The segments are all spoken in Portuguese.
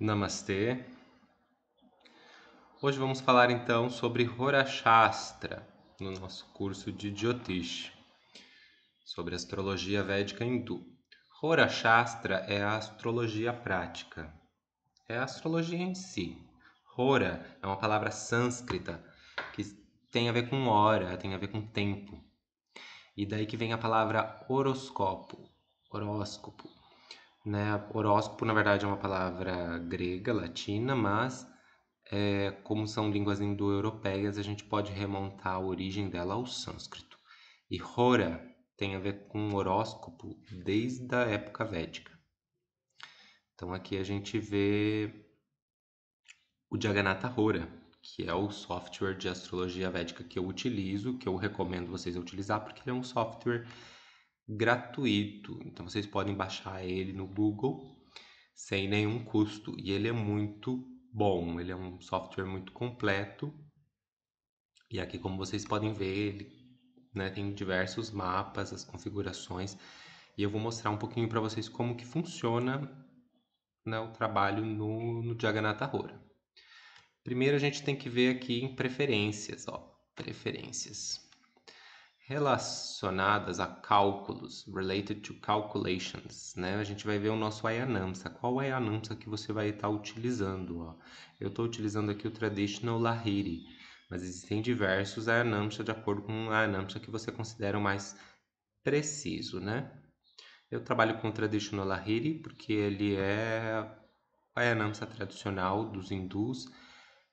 Namastê. Hoje vamos falar então sobre Horashastra no nosso curso de Jyotish, sobre astrologia védica hindu. Horashastra é a astrologia prática, é a astrologia em si. Hora é uma palavra sânscrita que tem a ver com hora, tem a ver com tempo. E daí que vem a palavra horoscopo, horóscopo né? Horóscopo, na verdade, é uma palavra grega, latina, mas é, como são línguas indo-europeias, a gente pode remontar a origem dela ao sânscrito. E hora tem a ver com horóscopo desde a época védica. Então aqui a gente vê o Jagannatha Hora, que é o software de astrologia védica que eu utilizo, que eu recomendo vocês utilizar, porque ele é um software gratuito. Então vocês podem baixar ele no Google sem nenhum custo e ele é muito bom, ele é um software muito completo. E aqui como vocês podem ver, ele né, tem diversos mapas, as configurações, e eu vou mostrar um pouquinho para vocês como que funciona né, o trabalho no, no Jagannatha Hora. Primeiro a gente tem que ver aqui em preferências, ó, preferências relacionadas a cálculos, related to calculations, né? A gente vai ver o nosso ayanamsa. Qual é a que você vai estar tá utilizando? Ó? Eu estou utilizando aqui o Traditional Lahiri, mas existem diversos ayanamsa de acordo com a ayanamsa que você considera mais preciso, né? Eu trabalho com o Traditional Lahiri porque ele é a ayanamsa tradicional dos hindus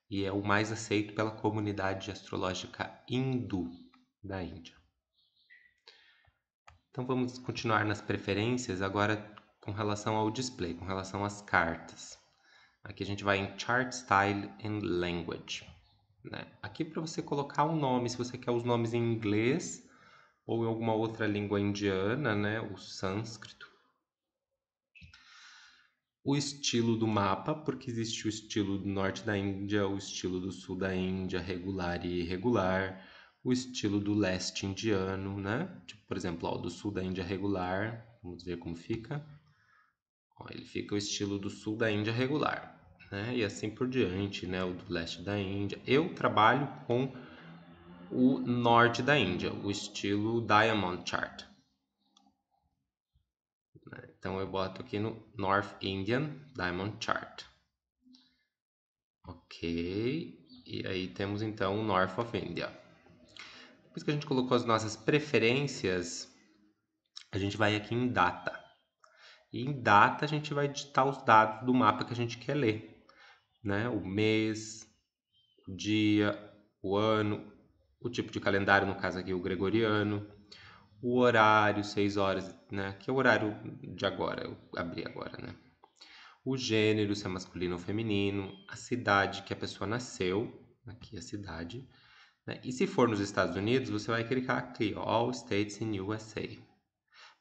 e é o mais aceito pela comunidade astrológica hindu da Índia. Então vamos continuar nas preferências agora com relação ao display, com relação às cartas. Aqui a gente vai em Chart Style and Language. Né? Aqui para você colocar o um nome, se você quer os nomes em inglês ou em alguma outra língua indiana, né? o sânscrito. O estilo do mapa, porque existe o estilo do norte da Índia, o estilo do sul da Índia, regular e irregular o estilo do leste indiano, né? Tipo, por exemplo, ó, do sul da Índia regular, vamos ver como fica. Ó, ele fica o estilo do sul da Índia regular, né? E assim por diante, né? O do leste da Índia. Eu trabalho com o norte da Índia, o estilo Diamond Chart. Né? Então eu boto aqui no North Indian Diamond Chart. Ok, e aí temos então o North of India. Depois que a gente colocou as nossas preferências, a gente vai aqui em data. E em data a gente vai digitar os dados do mapa que a gente quer ler, né? O mês, o dia, o ano, o tipo de calendário, no caso aqui o gregoriano, o horário, 6 horas, né? Que é o horário de agora, eu abri agora, né? O gênero, se é masculino ou feminino, a cidade que a pessoa nasceu, aqui a cidade, né? E se for nos Estados Unidos, você vai clicar aqui, All States in USA.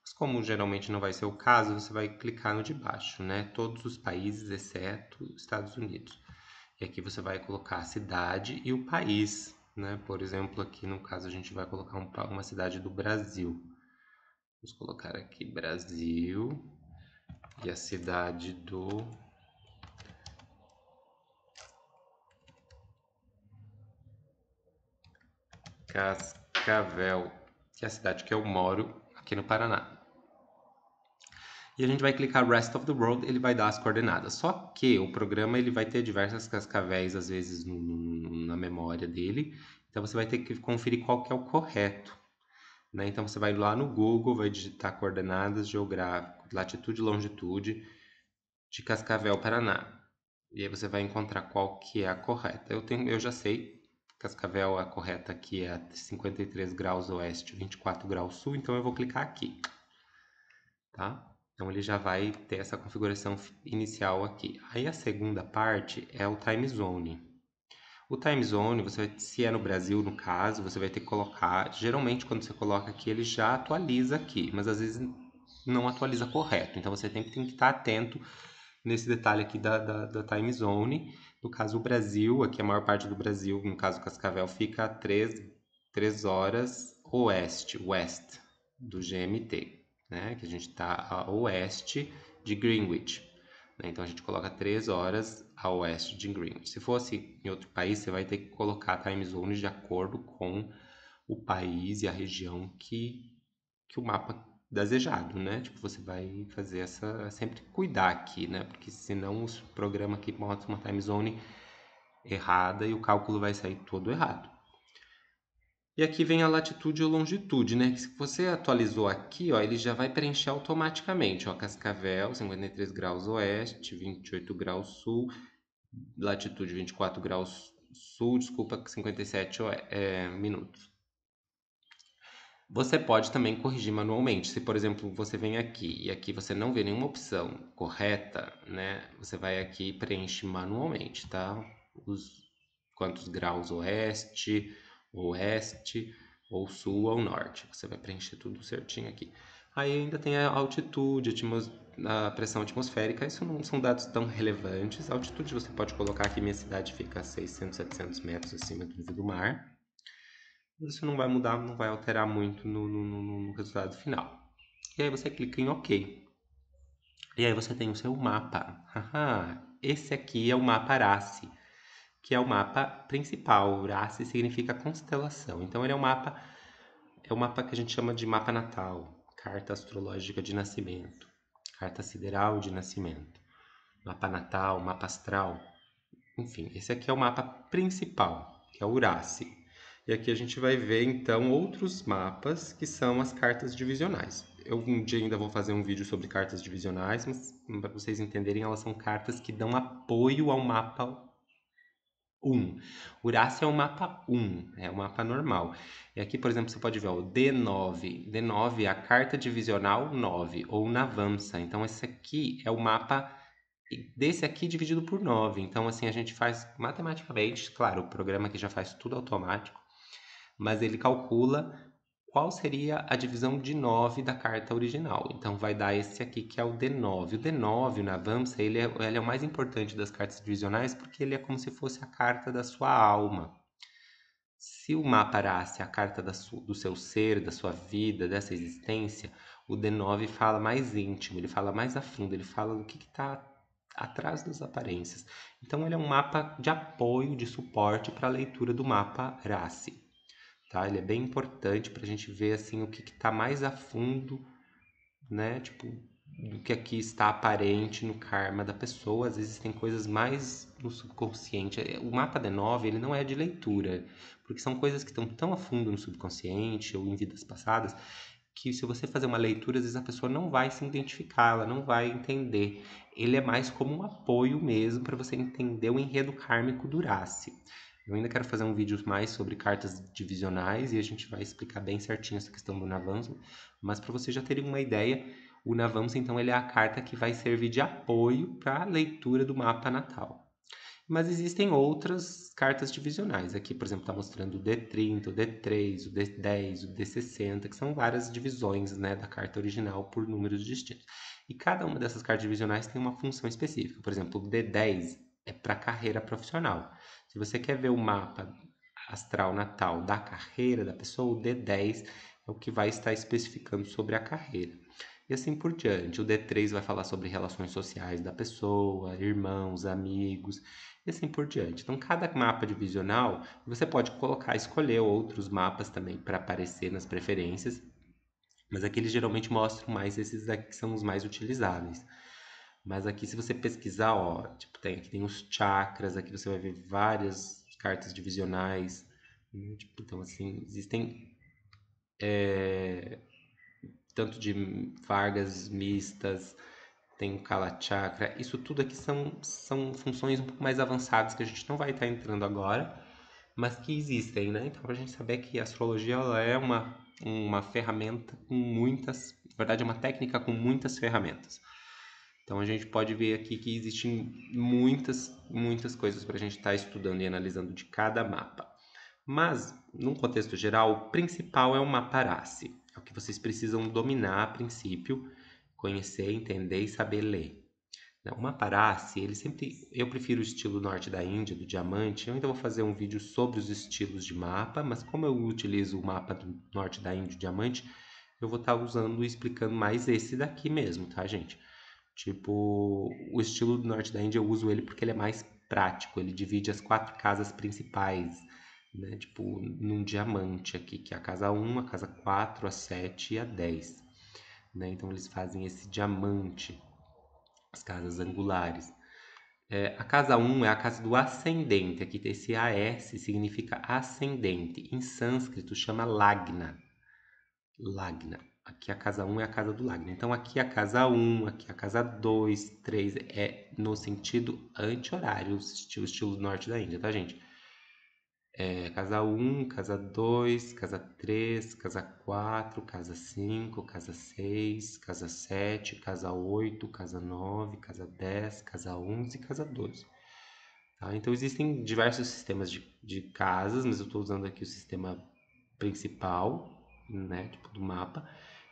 Mas como geralmente não vai ser o caso, você vai clicar no de baixo, né? Todos os países exceto Estados Unidos. E aqui você vai colocar a cidade e o país, né? Por exemplo, aqui no caso a gente vai colocar um, uma cidade do Brasil. Vamos colocar aqui Brasil e a cidade do Cascavel, que é a cidade que eu moro aqui no Paraná. E a gente vai clicar Rest of the World, ele vai dar as coordenadas. Só que o programa ele vai ter diversas cascavéis, às vezes, no, no, na memória dele. Então você vai ter que conferir qual que é o correto. Né? Então você vai lá no Google, vai digitar coordenadas geográficas, latitude e longitude de Cascavel, Paraná. E aí você vai encontrar qual que é a correta. Eu, tenho, eu já sei Cascavel, a correta aqui é 53 graus oeste, 24 graus sul, então eu vou clicar aqui, tá? Então ele já vai ter essa configuração inicial aqui. Aí a segunda parte é o time zone. O time zone, você vai, se é no Brasil no caso, você vai ter que colocar, geralmente quando você coloca aqui, ele já atualiza aqui, mas às vezes não atualiza correto. Então você tem, tem que estar atento nesse detalhe aqui da, da, da time zone, no caso, o Brasil, aqui a maior parte do Brasil, no caso Cascavel, fica a 3, horas oeste, west, do GMT, né? Que a gente está a oeste de Greenwich. Né? Então a gente coloca 3 horas a oeste de Greenwich. Se fosse em outro país, você vai ter que colocar a time zone de acordo com o país e a região que, que o mapa desejado, né? Tipo, você vai fazer essa. sempre cuidar aqui, né? Porque senão o programa aqui bota uma time zone errada e o cálculo vai sair todo errado. E aqui vem a latitude ou longitude, né? se você atualizou aqui, ó, ele já vai preencher automaticamente. Ó, Cascavel, 53 graus oeste, 28 graus sul, latitude 24 graus sul, desculpa, 57 é, minutos. Você pode também corrigir manualmente. Se, por exemplo, você vem aqui e aqui você não vê nenhuma opção correta, né? Você vai aqui e preenche manualmente, tá? Os quantos graus oeste, oeste, ou sul ou norte. Você vai preencher tudo certinho aqui. Aí ainda tem a altitude, a pressão atmosférica, isso não são dados tão relevantes. A altitude você pode colocar aqui, minha cidade fica a 600, 700 metros acima do nível do mar isso não vai mudar, não vai alterar muito no, no, no, no resultado final. E aí você clica em OK. E aí você tem o seu mapa. Esse aqui é o mapa Arace, que é o mapa principal. Arace significa constelação. Então ele é um mapa é o um mapa que a gente chama de mapa natal, carta astrológica de nascimento, carta sideral de nascimento, mapa natal, mapa astral. Enfim, esse aqui é o mapa principal, que é o Urace. E aqui a gente vai ver, então, outros mapas, que são as cartas divisionais. Eu um dia ainda vou fazer um vídeo sobre cartas divisionais, mas hum, para vocês entenderem, elas são cartas que dão apoio ao mapa 1. Urácia é o mapa 1, é o mapa normal. E aqui, por exemplo, você pode ver ó, o D9. D9 é a carta divisional 9, ou navança. Então, esse aqui é o mapa desse aqui dividido por 9. Então, assim, a gente faz matematicamente, claro, o programa aqui já faz tudo automático, mas ele calcula qual seria a divisão de 9 da carta original. Então, vai dar esse aqui, que é o D9. O D9, na Vamsa, ele é, ele é o mais importante das cartas divisionais, porque ele é como se fosse a carta da sua alma. Se o mapa é a carta da, do seu ser, da sua vida, dessa existência, o D9 fala mais íntimo, ele fala mais a fundo, ele fala do que está atrás das aparências. Então, ele é um mapa de apoio, de suporte para a leitura do mapa Raci tá? Ele é bem importante para a gente ver assim o que está mais a fundo, né? Tipo do que aqui está aparente no karma da pessoa. Às vezes tem coisas mais no subconsciente. É, o mapa D9 ele não é de leitura, porque são coisas que estão tão a fundo no subconsciente ou em vidas passadas que se você fazer uma leitura, às vezes a pessoa não vai se identificar, ela não vai entender. Ele é mais como um apoio mesmo para você entender o enredo kármico do Raci. Eu ainda quero fazer um vídeo mais sobre cartas divisionais e a gente vai explicar bem certinho essa questão do Navamsa, mas para você já terem uma ideia, o Navamsa então ele é a carta que vai servir de apoio para a leitura do mapa natal. Mas existem outras cartas divisionais. Aqui, por exemplo, está mostrando o D30, o D3, o D10, o D60, que são várias divisões né, da carta original por números distintos. E cada uma dessas cartas divisionais tem uma função específica. Por exemplo, o D10 é para carreira profissional. Se você quer ver o mapa astral natal da carreira da pessoa, o D10 é o que vai estar especificando sobre a carreira. E assim por diante. O D3 vai falar sobre relações sociais da pessoa, irmãos, amigos, e assim por diante. Então, cada mapa divisional você pode colocar, escolher outros mapas também para aparecer nas preferências, mas aqui eles geralmente mostram mais esses daqui que são os mais utilizáveis. Mas aqui, se você pesquisar, ó, tipo, tem, aqui tem os chakras, aqui você vai ver várias cartas divisionais. Né? Tipo, então, assim, existem é, tanto de vargas mistas, tem o Kala Chakra. Isso tudo aqui são, são funções um pouco mais avançadas que a gente não vai estar tá entrando agora, mas que existem, né? Então, a gente saber que a astrologia ela é uma, uma ferramenta com muitas... Na verdade, é uma técnica com muitas ferramentas. Então a gente pode ver aqui que existem muitas, muitas coisas para a gente estar tá estudando e analisando de cada mapa. Mas, num contexto geral, o principal é o mapa RACE. É o que vocês precisam dominar a princípio, conhecer, entender e saber ler. O mapa RACE, ele sempre... Eu prefiro o estilo norte da Índia, do diamante. Eu ainda vou fazer um vídeo sobre os estilos de mapa, mas como eu utilizo o mapa do norte da Índia, do diamante, eu vou estar tá usando e explicando mais esse daqui mesmo, tá, gente? Tipo, o estilo do norte da Índia eu uso ele porque ele é mais prático, ele divide as quatro casas principais, né? Tipo, num diamante aqui, que é a casa 1, a casa 4, a 7 e a 10. Né? Então eles fazem esse diamante, as casas angulares. É, a casa 1 é a casa do ascendente, aqui esse AS significa ascendente. Em sânscrito chama Lagna. Lagna. Aqui a casa 1 é a casa do Lagner. Então, aqui a casa 1, aqui a casa 2, 3 é no sentido anti-horário, o estilo, estilo norte da Índia, tá, gente? É, casa 1, casa 2, casa 3, casa 4, casa 5, casa 6, casa 7, casa 8, casa 9, casa 10, casa 11 e casa 12. Tá? Então, existem diversos sistemas de, de casas, mas eu estou usando aqui o sistema principal, né, tipo do mapa.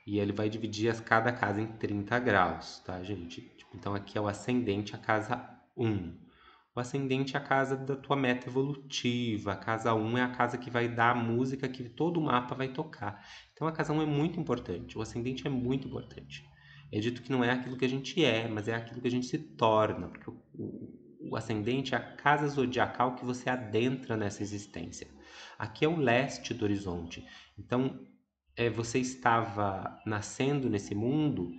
E ele vai dividir as, cada casa em 30 graus, tá, gente? Tipo, então aqui é o ascendente, a casa 1. O ascendente é a casa da tua meta evolutiva. A casa 1 é a casa que vai dar a música que todo o mapa vai tocar. Então a casa 1 é muito importante. O ascendente é muito importante. É dito que não é aquilo que a gente é, mas é aquilo que a gente se torna. Porque o, o, o ascendente é a casa zodiacal que você adentra nessa existência. Aqui é o leste do horizonte. Então é, você estava nascendo nesse mundo,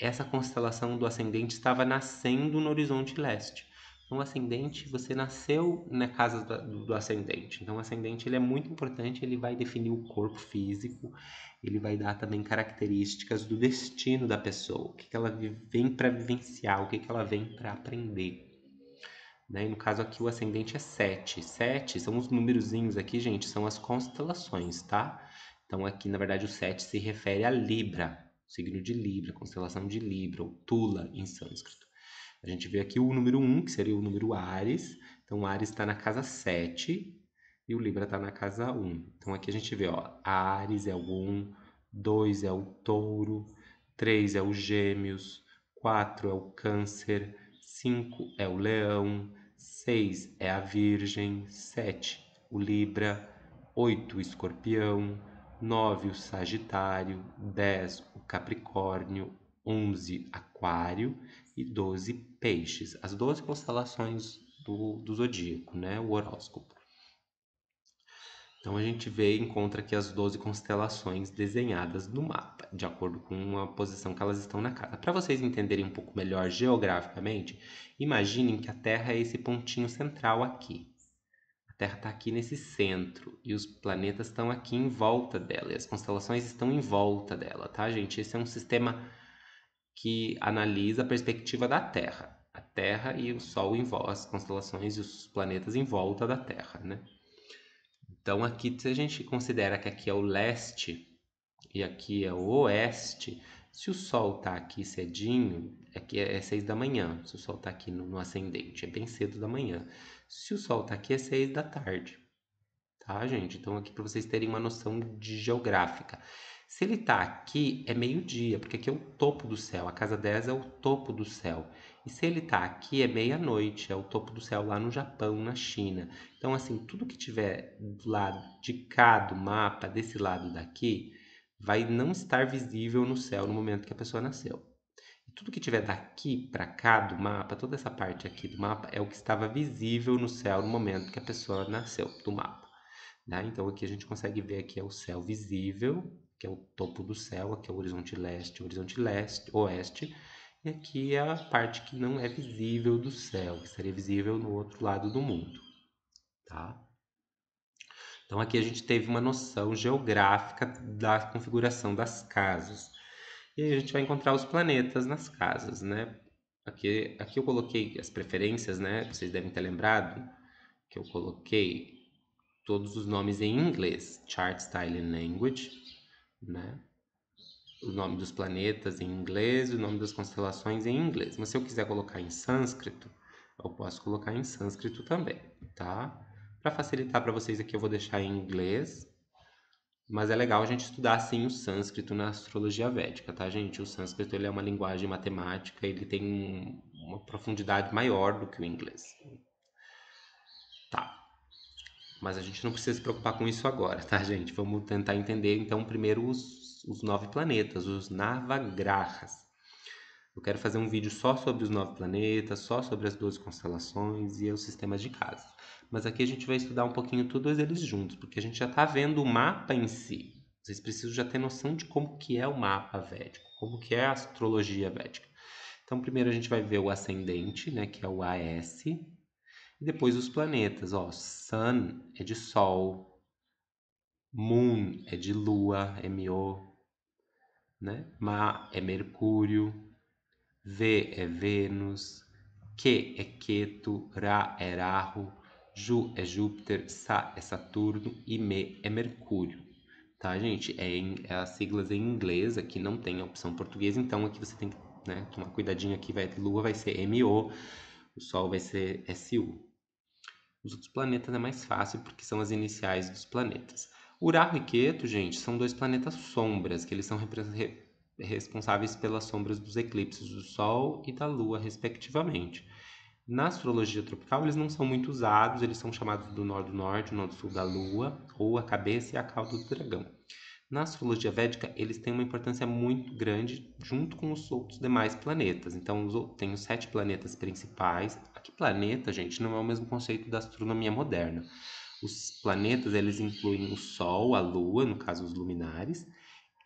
essa constelação do ascendente estava nascendo no horizonte leste. Então, o ascendente, você nasceu na casa do, do, ascendente. Então, o ascendente ele é muito importante, ele vai definir o corpo físico, ele vai dar também características do destino da pessoa, o que, que ela vem para vivenciar, o que, que ela vem para aprender. Né? E no caso aqui, o ascendente é 7. 7 são os númerozinhos aqui, gente, são as constelações, tá? Então aqui, na verdade, o 7 se refere a Libra, signo de Libra, constelação de Libra, ou Tula em sânscrito. A gente vê aqui o número 1, que seria o número Ares. Então Ares está na casa 7 e o Libra está na casa 1. Então aqui a gente vê, ó, Ares é o 1, 2 é o Touro, 3 é o Gêmeos, 4 é o Câncer, 5 é o Leão, 6 é a Virgem, 7 o Libra, 8 o Escorpião, 9 o Sagitário, 10 o Capricórnio, 11 Aquário e 12 Peixes. As 12 constelações do, do zodíaco, né? O horóscopo. Então a gente vê e encontra aqui as 12 constelações desenhadas no mapa, de acordo com a posição que elas estão na casa. Para vocês entenderem um pouco melhor geograficamente, imaginem que a Terra é esse pontinho central aqui, a Terra está aqui nesse centro e os planetas estão aqui em volta dela e as constelações estão em volta dela, tá, gente? Esse é um sistema que analisa a perspectiva da Terra. A Terra e o Sol em volta, as constelações e os planetas em volta da Terra, né? Então aqui, se a gente considera que aqui é o leste e aqui é o oeste, se o Sol está aqui cedinho, aqui é, é seis da manhã, se o Sol está aqui no, no ascendente, é bem cedo da manhã. Se o Sol está aqui, é 6 da tarde. Tá, gente? Então, aqui para vocês terem uma noção de geográfica. Se ele está aqui, é meio-dia, porque aqui é o topo do céu. A casa 10 é o topo do céu. E se ele está aqui, é meia-noite, é o topo do céu lá no Japão, na China. Então, assim, tudo que tiver do lado de cá do mapa, desse lado daqui, vai não estar visível no céu no momento que a pessoa nasceu tudo que tiver daqui para cá do mapa, toda essa parte aqui do mapa é o que estava visível no céu no momento que a pessoa nasceu do mapa. Tá? Então aqui a gente consegue ver aqui é o céu visível, que é o topo do céu, aqui é o horizonte leste, horizonte leste, oeste, e aqui é a parte que não é visível do céu, que seria visível no outro lado do mundo. Tá? Então aqui a gente teve uma noção geográfica da configuração das casas. E aí a gente vai encontrar os planetas nas casas, né? Aqui, aqui eu coloquei as preferências, né? Vocês devem ter lembrado que eu coloquei todos os nomes em inglês. Chart Style and Language, né? O nome dos planetas em inglês, o nome das constelações em inglês. Mas se eu quiser colocar em sânscrito, eu posso colocar em sânscrito também, tá? Para facilitar para vocês aqui, eu vou deixar em inglês, mas é legal a gente estudar sim o sânscrito na astrologia védica, tá, gente? O sânscrito ele é uma linguagem matemática, ele tem uma profundidade maior do que o inglês. Tá. Mas a gente não precisa se preocupar com isso agora, tá, gente? Vamos tentar entender então primeiro os, os nove planetas, os navagrahas. Eu quero fazer um vídeo só sobre os nove planetas, só sobre as 12 constelações e os sistemas de casa. Mas aqui a gente vai estudar um pouquinho todos eles juntos, porque a gente já está vendo o mapa em si. Vocês precisam já ter noção de como que é o mapa védico, como que é a astrologia védica. Então, primeiro a gente vai ver o ascendente, né, que é o AS, e depois os planetas, ó, Sun é de Sol, Moon é de Lua, MO, né? Ma é Mercúrio, V é Vênus, Q é Queto, Ra é Rahu, Ju é Júpiter, Sa é Saturno e Me é Mercúrio. Tá, gente? É, em, é as siglas em inglês, aqui não tem a opção portuguesa, então aqui você tem que né, tomar cuidadinho aqui, vai, Lua vai ser MO, o Sol vai ser SU. Os outros planetas é mais fácil porque são as iniciais dos planetas. Urano e Queto, gente, são dois planetas sombras, que eles são repre responsáveis pelas sombras dos eclipses do Sol e da Lua, respectivamente. Na astrologia tropical, eles não são muito usados, eles são chamados do Norte do Norte, Norte do Sul da Lua, ou a cabeça e a cauda do dragão. Na astrologia védica, eles têm uma importância muito grande junto com os outros demais planetas. Então, tem os sete planetas principais. Aqui, planeta, gente, não é o mesmo conceito da astronomia moderna. Os planetas, eles incluem o Sol, a Lua, no caso, os luminares,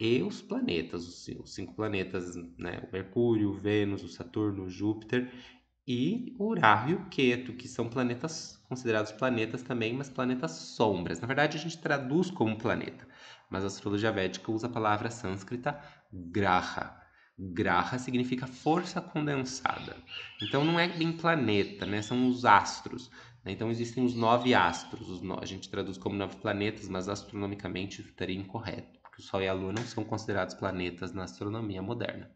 e os planetas, os cinco planetas, né, o Mercúrio, o Vênus, o Saturno, o Júpiter e o e o Queto, que são planetas considerados planetas também, mas planetas sombras. Na verdade, a gente traduz como planeta, mas a astrologia védica usa a palavra sânscrita graha. Graha significa força condensada. Então não é bem planeta, né? São os astros. Né? Então existem os nove astros. Os no... A gente traduz como nove planetas, mas astronomicamente estaria incorreto o Sol e a Lua não são considerados planetas na astronomia moderna.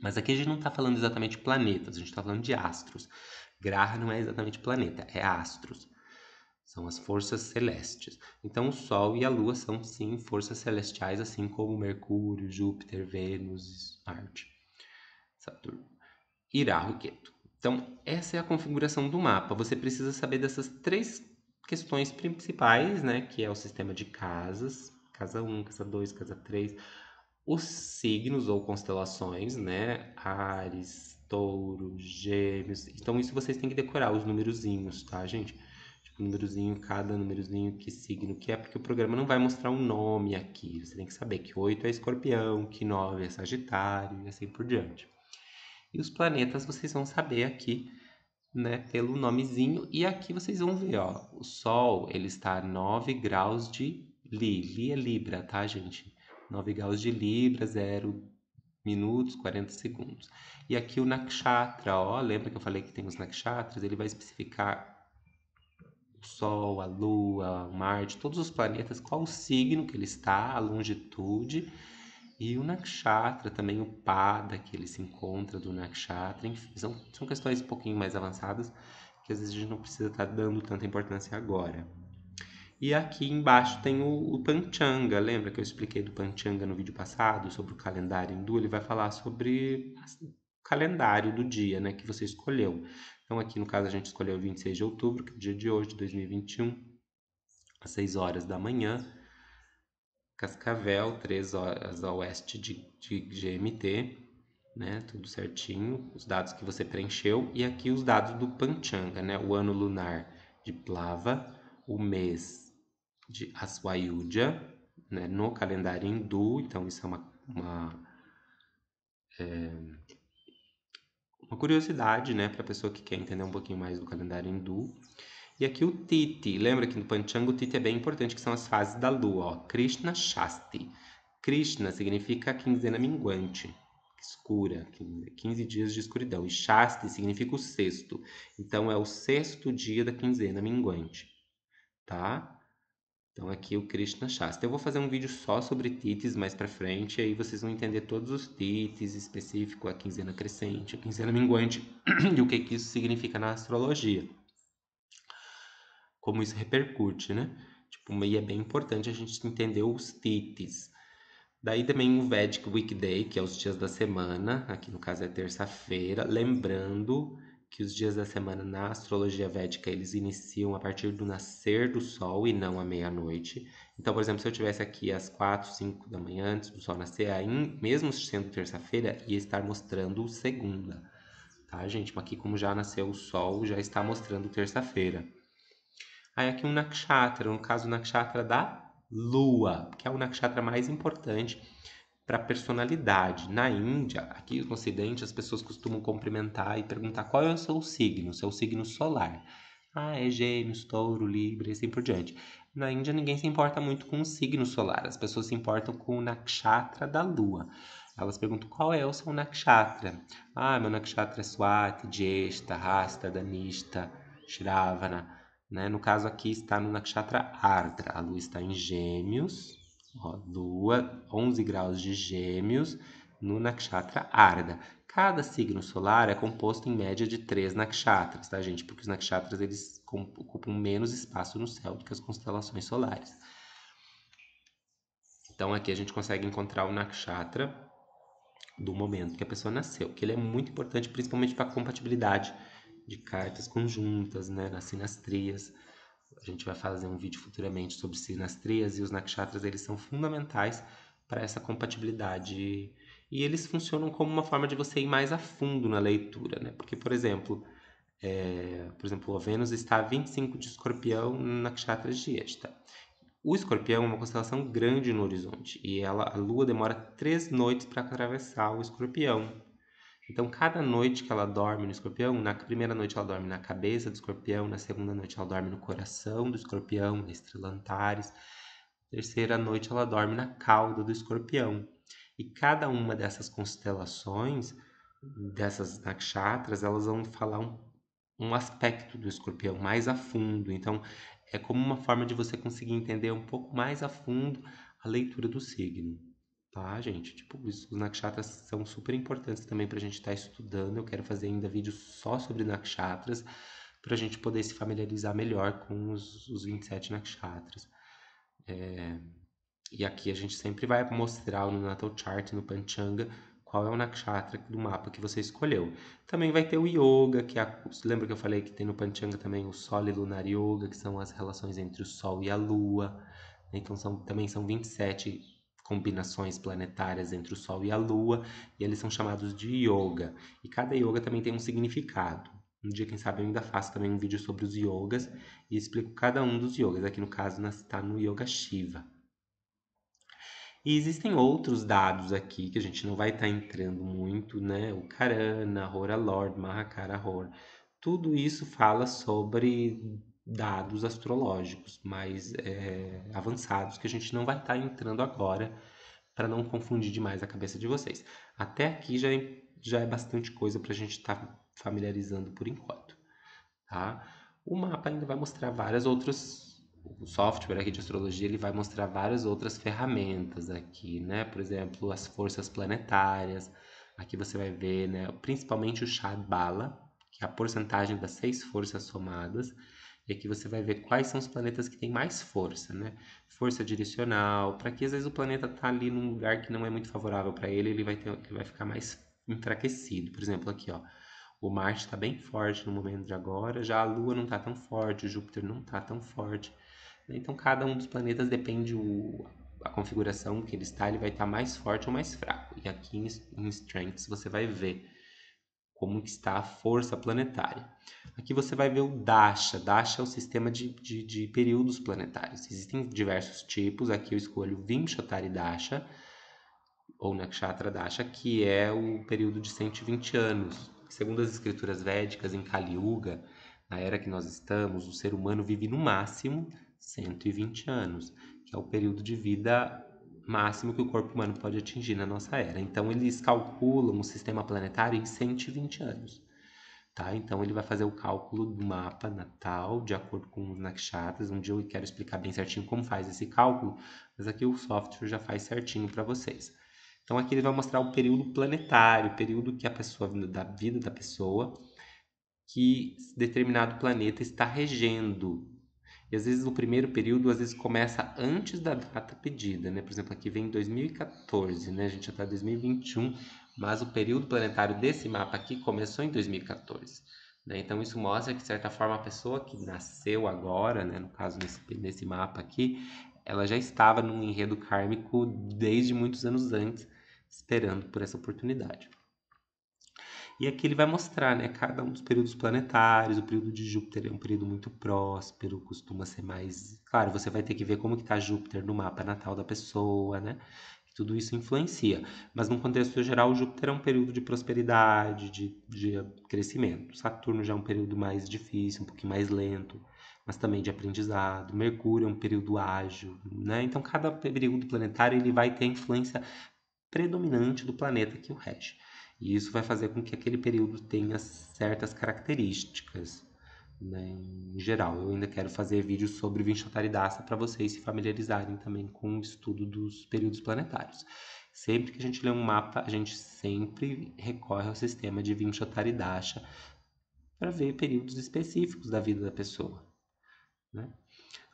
Mas aqui a gente não está falando exatamente planetas, a gente está falando de astros. Graha não é exatamente planeta, é astros. São as forças celestes. Então, o Sol e a Lua são, sim, forças celestiais, assim como Mercúrio, Júpiter, Vênus, Marte, Saturno e Rahu Então, essa é a configuração do mapa. Você precisa saber dessas três questões principais, né? Que é o sistema de casas, casa 1, casa 2, casa 3. Os signos ou constelações, né? Ares, Touro, Gêmeos. Então, isso vocês têm que decorar, os númerozinhos, tá, gente? Tipo, númerozinho, cada númerozinho, que signo que é, porque o programa não vai mostrar um nome aqui. Você tem que saber que 8 é escorpião, que 9 é sagitário e assim por diante. E os planetas vocês vão saber aqui, né, pelo nomezinho. E aqui vocês vão ver, ó, o Sol, ele está a 9 graus de Li. Li é Libra, tá, gente? 9 graus de Libra, 0 minutos, 40 segundos. E aqui o nakshatra, ó, lembra que eu falei que tem os nakshatras? Ele vai especificar o Sol, a Lua, Marte, todos os planetas, qual o signo que ele está, a longitude. E o nakshatra, também o pada que ele se encontra do nakshatra, enfim, são, são questões um pouquinho mais avançadas que às vezes a gente não precisa estar tá dando tanta importância agora, e aqui embaixo tem o, o Panchanga. Lembra que eu expliquei do Panchanga no vídeo passado sobre o calendário hindu? Ele vai falar sobre o calendário do dia né, que você escolheu. Então, aqui no caso, a gente escolheu 26 de outubro, que é o dia de hoje, 2021, às 6 horas da manhã. Cascavel, 3 horas a oeste de, de GMT, né? Tudo certinho, os dados que você preencheu e aqui os dados do Panchanga, né? O ano lunar de Plava, o mês de Aswayuja, né, no calendário hindu, então isso é uma, uma, é, uma curiosidade né, para a pessoa que quer entender um pouquinho mais do calendário hindu. E aqui o Titi, lembra que no Panchango o Titi é bem importante, que são as fases da lua, ó, Krishna Shasti. Krishna significa quinzena minguante, escura, 15 dias de escuridão. E Shasti significa o sexto. Então é o sexto dia da quinzena minguante, tá? Então aqui é o Krishna Shastra. Eu vou fazer um vídeo só sobre tites mais para frente, aí vocês vão entender todos os tites específico, a quinzena crescente, a quinzena minguante e o que, que isso significa na astrologia. Como isso repercute, né? Tipo, e é bem importante a gente entender os tites. Daí também o Vedic Weekday, que é os dias da semana, aqui no caso é terça-feira, lembrando que os dias da semana na astrologia védica eles iniciam a partir do nascer do sol e não à meia-noite. Então, por exemplo, se eu tivesse aqui às 4, 5 da manhã antes do sol nascer, aí, mesmo sendo terça-feira, ia estar mostrando segunda. Tá, gente? Aqui, como já nasceu o sol, já está mostrando terça-feira. Aí aqui um nakshatra, no caso o nakshatra da lua, que é o nakshatra mais importante para personalidade. Na Índia, aqui no Ocidente, as pessoas costumam cumprimentar e perguntar qual é o seu signo, seu signo solar. Ah, é gêmeos, touro, libra e assim por diante. Na Índia, ninguém se importa muito com o signo solar, as pessoas se importam com o nakshatra da lua. Elas perguntam qual é o seu nakshatra. Ah, meu nakshatra é Swati, Jesta, Rasta, Danista, Shravana. Né? No caso aqui está no nakshatra Ardra. A lua está em gêmeos, Ó, lua, 11 graus de gêmeos no nakshatra Arda. Cada signo solar é composto em média de três nakshatras, tá, gente? Porque os nakshatras eles ocupam menos espaço no céu do que as constelações solares. Então aqui a gente consegue encontrar o nakshatra do momento que a pessoa nasceu, que ele é muito importante, principalmente para a compatibilidade de cartas conjuntas, né, nas sinastrias. A gente vai fazer um vídeo futuramente sobre se nastrias e os nakshatras eles são fundamentais para essa compatibilidade e eles funcionam como uma forma de você ir mais a fundo na leitura, né? Porque, por exemplo, é, por exemplo, a Vênus está a 25 de escorpião na Nakshatra esta O escorpião é uma constelação grande no horizonte e ela, a Lua demora três noites para atravessar o escorpião. Então, cada noite que ela dorme no escorpião, na primeira noite ela dorme na cabeça do escorpião, na segunda noite ela dorme no coração do escorpião, na estrela Antares, terceira noite ela dorme na cauda do escorpião. E cada uma dessas constelações, dessas nakshatras, elas vão falar um, um aspecto do escorpião mais a fundo. Então, é como uma forma de você conseguir entender um pouco mais a fundo a leitura do signo tá, gente? Tipo, os nakshatras são super importantes também para a gente estar tá estudando. Eu quero fazer ainda vídeos só sobre nakshatras, para a gente poder se familiarizar melhor com os, os 27 nakshatras. É... E aqui a gente sempre vai mostrar no Natal Chart, no Panchanga, qual é o nakshatra do mapa que você escolheu. Também vai ter o yoga, que é a, lembra que eu falei que tem no Panchanga também o Sol e Lunar Yoga, que são as relações entre o Sol e a Lua. Né? Então são, também são 27 combinações planetárias entre o Sol e a Lua, e eles são chamados de yoga. E cada yoga também tem um significado. Um dia, quem sabe, eu ainda faço também um vídeo sobre os yogas e explico cada um dos yogas. Aqui no caso está no Yoga Shiva. E existem outros dados aqui que a gente não vai estar tá entrando muito, né? O Karana, Hora Lord, Mahakara Rora. Tudo isso fala sobre dados astrológicos mais é, avançados que a gente não vai estar tá entrando agora para não confundir demais a cabeça de vocês. Até aqui já é, já é bastante coisa para a gente estar tá familiarizando por enquanto. Tá? O mapa ainda vai mostrar várias outras. O software aqui de astrologia ele vai mostrar várias outras ferramentas aqui, né? Por exemplo, as forças planetárias. Aqui você vai ver, né? Principalmente o Shadbala, que é a porcentagem das seis forças somadas e aqui você vai ver quais são os planetas que têm mais força, né? Força direcional, para que às vezes o planeta está ali num lugar que não é muito favorável para ele, ele vai, ter, ele vai ficar mais enfraquecido. Por exemplo, aqui, ó, o Marte está bem forte no momento de agora, já a Lua não está tão forte, o Júpiter não está tão forte. Né? Então, cada um dos planetas depende o, a configuração que ele está, ele vai estar tá mais forte ou mais fraco. E aqui em, em Strengths você vai ver como está a força planetária. Aqui você vai ver o Dasha. Dasha é o sistema de, de, de períodos planetários. Existem diversos tipos. Aqui eu escolho Vimshatari Dasha, ou Nakshatra Dasha, que é o período de 120 anos. Segundo as escrituras védicas, em Kali Yuga, na era que nós estamos, o ser humano vive no máximo 120 anos, que é o período de vida máximo que o corpo humano pode atingir na nossa era. Então, eles calculam o sistema planetário em 120 anos. Tá? Então, ele vai fazer o cálculo do mapa natal, de acordo com os nakshatras. Um dia eu quero explicar bem certinho como faz esse cálculo, mas aqui o software já faz certinho para vocês. Então, aqui ele vai mostrar o período planetário, o período que a pessoa, da vida da pessoa, que determinado planeta está regendo, e às vezes o primeiro período, às vezes começa antes da data pedida, né? Por exemplo, aqui vem 2014, né? A gente já está em 2021, mas o período planetário desse mapa aqui começou em 2014. Né? Então isso mostra que, de certa forma, a pessoa que nasceu agora, né? no caso nesse, nesse mapa aqui, ela já estava num enredo kármico desde muitos anos antes, esperando por essa oportunidade. E aqui ele vai mostrar, né, cada um dos períodos planetários. O período de Júpiter é um período muito próspero, costuma ser mais. Claro, você vai ter que ver como que tá Júpiter no mapa natal da pessoa, né? Tudo isso influencia. Mas, num contexto geral, Júpiter é um período de prosperidade, de, de crescimento. Saturno já é um período mais difícil, um pouquinho mais lento, mas também de aprendizado. Mercúrio é um período ágil, né? Então, cada período planetário ele vai ter influência predominante do planeta que o rege. E isso vai fazer com que aquele período tenha certas características. Né, em geral, eu ainda quero fazer vídeos sobre Vinchotaridaça para vocês se familiarizarem também com o estudo dos períodos planetários. Sempre que a gente lê um mapa, a gente sempre recorre ao sistema de Vinchotaridacha para ver períodos específicos da vida da pessoa. Né?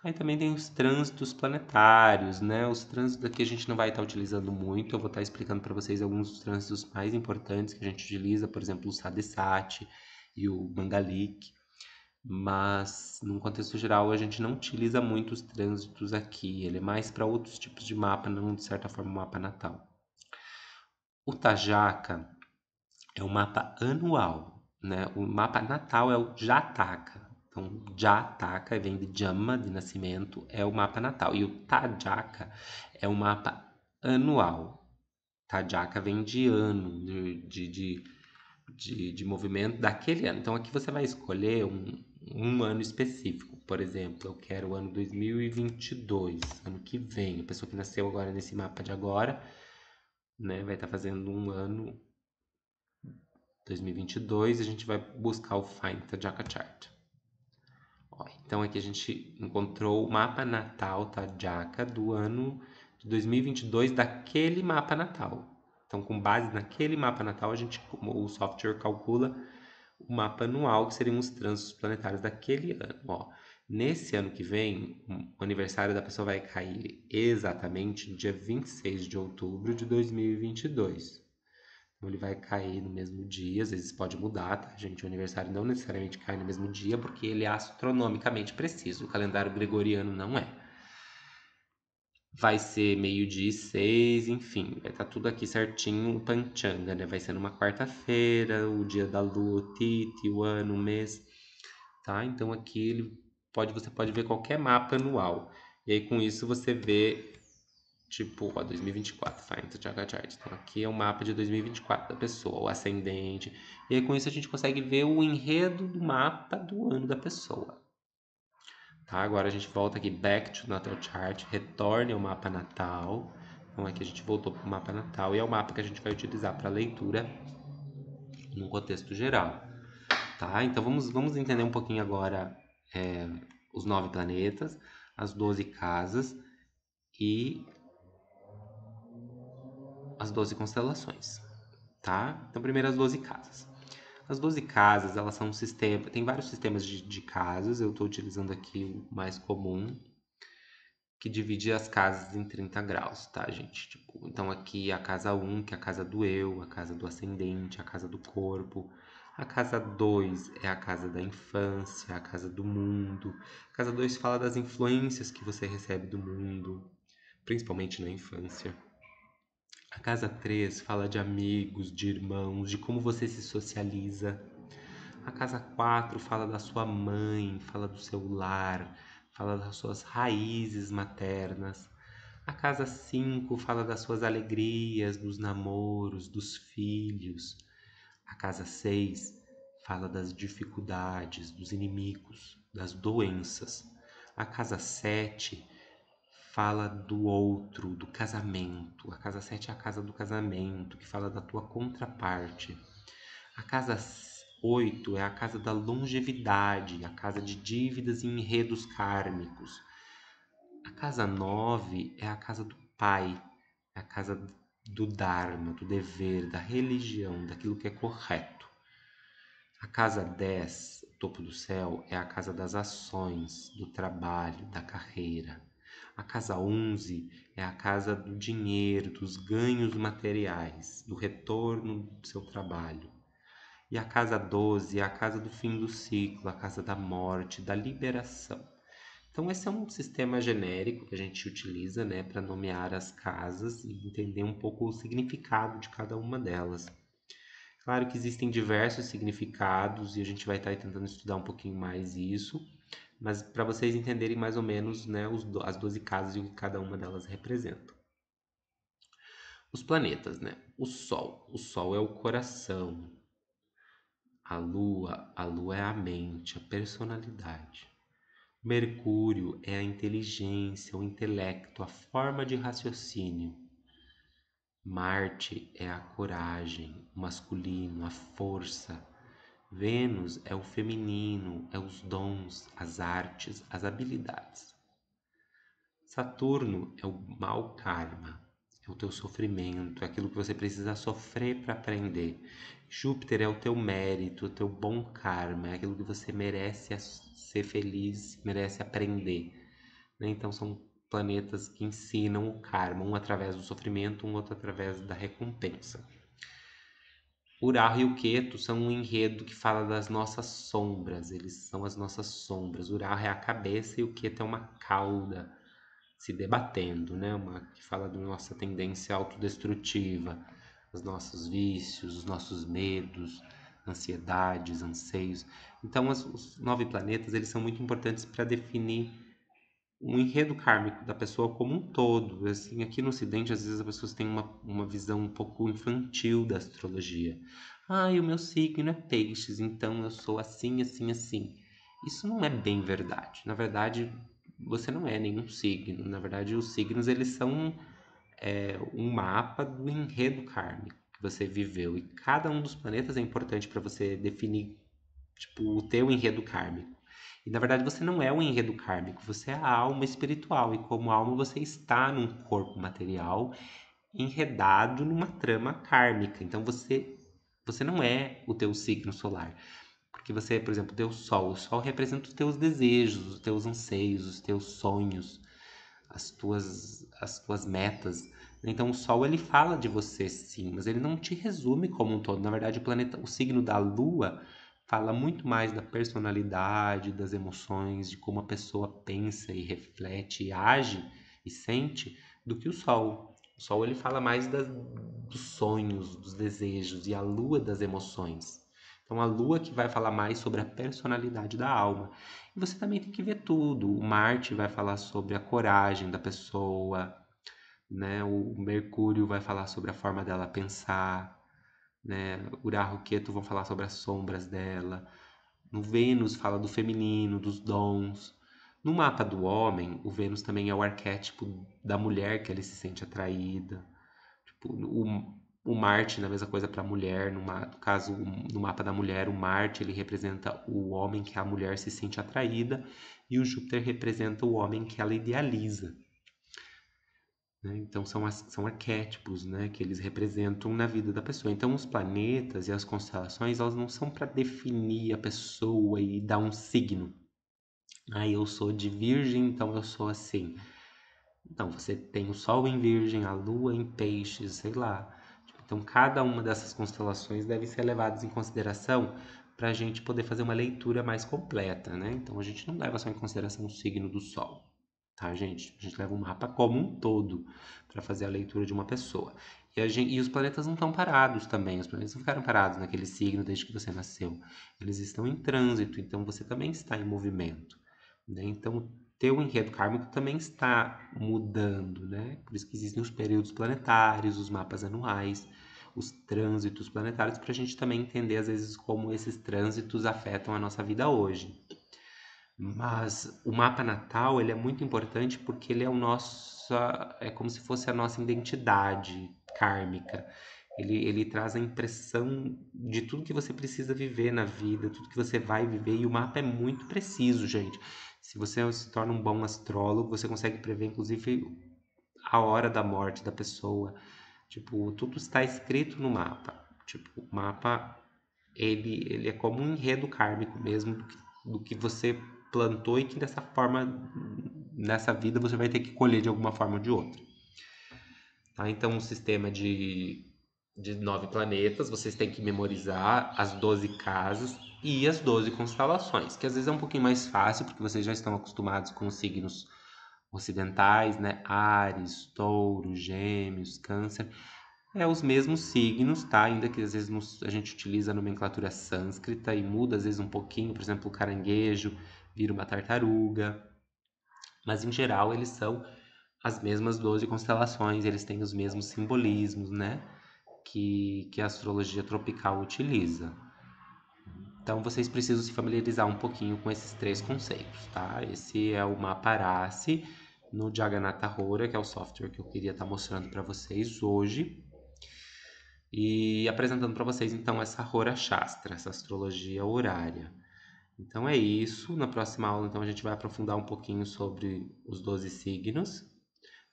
Aí também tem os trânsitos planetários, né? Os trânsitos aqui a gente não vai estar tá utilizando muito, eu vou estar tá explicando para vocês alguns dos trânsitos mais importantes que a gente utiliza, por exemplo, o Sadesati e o Mangalik. Mas, num contexto geral, a gente não utiliza muito os trânsitos aqui, ele é mais para outros tipos de mapa, não de certa forma um mapa natal. O Tajaka é um mapa anual, né? O mapa natal é o Jataka, então, Jataka vem de Jama, de nascimento, é o mapa natal. E o Tajaka é o mapa anual. Tajaka vem de ano, de, de, de, de, de movimento daquele ano. Então, aqui você vai escolher um, um ano específico. Por exemplo, eu quero o ano 2022, ano que vem. A pessoa que nasceu agora nesse mapa de agora, né, vai estar tá fazendo um ano 2022. A gente vai buscar o Find Tajaka Chart então aqui a gente encontrou o mapa natal Tadjaka tá? do ano de 2022 daquele mapa natal. Então, com base naquele mapa natal, a gente, o software calcula o mapa anual, que seriam os trânsitos planetários daquele ano. Ó, nesse ano que vem, o aniversário da pessoa vai cair exatamente no dia 26 de outubro de 2022. Então, ele vai cair no mesmo dia, às vezes pode mudar, tá, gente? O aniversário não necessariamente cai no mesmo dia, porque ele é astronomicamente preciso. O calendário gregoriano não é. Vai ser meio-dia e seis, enfim, vai estar tá tudo aqui certinho, o Panchanga, né? Vai ser numa quarta-feira, o dia da lua, o Titi, o ano, o mês, tá? Então aqui ele pode, você pode ver qualquer mapa anual. E aí com isso você vê Tipo, ó, 2024, Find the Jaga Chart. Então, aqui é o mapa de 2024 da pessoa, o ascendente. E aí, com isso, a gente consegue ver o enredo do mapa do ano da pessoa. Tá? Agora a gente volta aqui, Back to Natal Chart, retorne ao mapa natal. Então, aqui a gente voltou para o mapa natal e é o mapa que a gente vai utilizar para leitura no contexto geral. Tá? Então, vamos, vamos entender um pouquinho agora é, os nove planetas, as doze casas e as 12 constelações, tá? Então, primeiro as 12 casas. As 12 casas, elas são um sistema, tem vários sistemas de, de casas, eu estou utilizando aqui o mais comum, que divide as casas em 30 graus, tá, gente? Tipo, então aqui a casa 1, que é a casa do eu, a casa do ascendente, a casa do corpo. A casa 2 é a casa da infância, a casa do mundo. A casa 2 fala das influências que você recebe do mundo, principalmente na infância. A casa 3 fala de amigos, de irmãos, de como você se socializa. A casa 4 fala da sua mãe, fala do seu lar, fala das suas raízes maternas. A casa 5 fala das suas alegrias, dos namoros, dos filhos. A casa 6 fala das dificuldades, dos inimigos, das doenças. A casa 7 fala do outro, do casamento. A casa 7 é a casa do casamento, que fala da tua contraparte. A casa 8 é a casa da longevidade, a casa de dívidas e enredos kármicos. A casa 9 é a casa do pai, é a casa do Dharma, do dever, da religião, daquilo que é correto. A casa 10, topo do céu, é a casa das ações, do trabalho, da carreira. A casa 11 é a casa do dinheiro, dos ganhos materiais, do retorno do seu trabalho. E a casa 12 é a casa do fim do ciclo, a casa da morte, da liberação. Então, esse é um sistema genérico que a gente utiliza né, para nomear as casas e entender um pouco o significado de cada uma delas. Claro que existem diversos significados e a gente vai estar tá tentando estudar um pouquinho mais isso mas para vocês entenderem mais ou menos né, os, as 12 casas e o que cada uma delas representa. Os planetas, né? O Sol. O Sol é o coração. A Lua. A Lua é a mente, a personalidade. Mercúrio é a inteligência, o intelecto, a forma de raciocínio. Marte é a coragem, o masculino, a força, Vênus é o feminino, é os dons, as artes, as habilidades. Saturno é o mau karma, é o teu sofrimento, é aquilo que você precisa sofrer para aprender. Júpiter é o teu mérito, o teu bom karma, é aquilo que você merece ser feliz, merece aprender. Né? Então são planetas que ensinam o karma, um através do sofrimento, um outro através da recompensa. O e o Keto são um enredo que fala das nossas sombras, eles são as nossas sombras. O é a cabeça e o Keto é uma cauda se debatendo, né? Uma que fala da nossa tendência autodestrutiva, os nossos vícios, os nossos medos, ansiedades, anseios. Então, os, os nove planetas, eles são muito importantes para definir um enredo kármico da pessoa como um todo. Assim, aqui no Ocidente, às vezes as pessoas têm uma, uma visão um pouco infantil da astrologia. Ah, o meu signo é peixes, então eu sou assim, assim, assim. Isso não é bem verdade. Na verdade, você não é nenhum signo. Na verdade, os signos eles são é, um mapa do enredo kármico que você viveu e cada um dos planetas é importante para você definir tipo o teu enredo kármico. E na verdade você não é um enredo kármico, você é a alma espiritual e como alma você está num corpo material enredado numa trama kármica. Então você você não é o teu signo solar. Porque você, por exemplo, teu sol, o sol representa os teus desejos, os teus anseios, os teus sonhos, as tuas as tuas metas. Né? Então o sol ele fala de você sim, mas ele não te resume como um todo. Na verdade, o planeta, o signo da lua fala muito mais da personalidade, das emoções, de como a pessoa pensa e reflete e age e sente do que o sol. O sol ele fala mais das, dos sonhos, dos desejos e a lua das emoções. Então a lua que vai falar mais sobre a personalidade da alma. E você também tem que ver tudo. O Marte vai falar sobre a coragem da pessoa, né? O Mercúrio vai falar sobre a forma dela pensar, né? Urahu Ketu vão falar sobre as sombras dela. No Vênus fala do feminino, dos dons. No mapa do homem, o Vênus também é o arquétipo da mulher que ele se sente atraída. Tipo, o, o Marte, na mesma coisa para a mulher. No, no caso, no mapa da mulher, o Marte ele representa o homem que a mulher se sente atraída e o Júpiter representa o homem que ela idealiza. Né? Então, são, as, são arquétipos né, que eles representam na vida da pessoa. Então, os planetas e as constelações, elas não são para definir a pessoa e dar um signo. Ah, eu sou de virgem, então eu sou assim. Então, você tem o Sol em virgem, a Lua em peixes, sei lá. Tipo, então, cada uma dessas constelações deve ser levadas em consideração para a gente poder fazer uma leitura mais completa, né? Então, a gente não leva só em consideração o signo do Sol tá, gente? A gente leva um mapa como um todo para fazer a leitura de uma pessoa. E, gente, e os planetas não estão parados também, os planetas não ficaram parados naquele signo desde que você nasceu. Eles estão em trânsito, então você também está em movimento. Né? Então, o teu enredo kármico também está mudando, né? Por isso que existem os períodos planetários, os mapas anuais, os trânsitos planetários, para a gente também entender, às vezes, como esses trânsitos afetam a nossa vida hoje. Mas o mapa natal, ele é muito importante porque ele é o nosso, é como se fosse a nossa identidade kármica. Ele, ele traz a impressão de tudo que você precisa viver na vida, tudo que você vai viver, e o mapa é muito preciso, gente. Se você se torna um bom astrólogo, você consegue prever, inclusive, a hora da morte da pessoa. Tipo, tudo está escrito no mapa. Tipo, o mapa, ele, ele é como um enredo kármico mesmo do que, do que você plantou e que dessa forma, nessa vida, você vai ter que colher de alguma forma ou de outra. Tá? Então, um sistema de, de nove planetas, vocês têm que memorizar as 12 casas e as 12 constelações, que às vezes é um pouquinho mais fácil, porque vocês já estão acostumados com os signos ocidentais, né? Ares, Touro, Gêmeos, Câncer. É os mesmos signos, tá? Ainda que às vezes a gente utiliza a nomenclatura sânscrita e muda às vezes um pouquinho, por exemplo, o caranguejo vira uma tartaruga. Mas em geral eles são as mesmas 12 constelações, eles têm os mesmos simbolismos, né? Que, que a astrologia tropical utiliza. Então vocês precisam se familiarizar um pouquinho com esses três conceitos, tá? Esse é o Maparasi no Jagannatha Hora, que é o software que eu queria estar tá mostrando para vocês hoje. E apresentando para vocês então essa Hora Shastra, essa astrologia horária. Então é isso. Na próxima aula, então, a gente vai aprofundar um pouquinho sobre os 12 signos,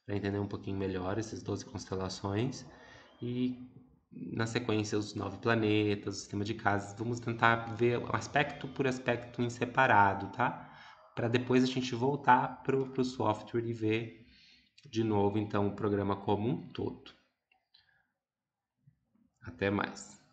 para entender um pouquinho melhor essas 12 constelações. E na sequência, os nove planetas, o sistema de casas. Vamos tentar ver aspecto por aspecto em separado, tá? Para depois a gente voltar para o software e ver de novo, então, o programa como um todo. Até mais.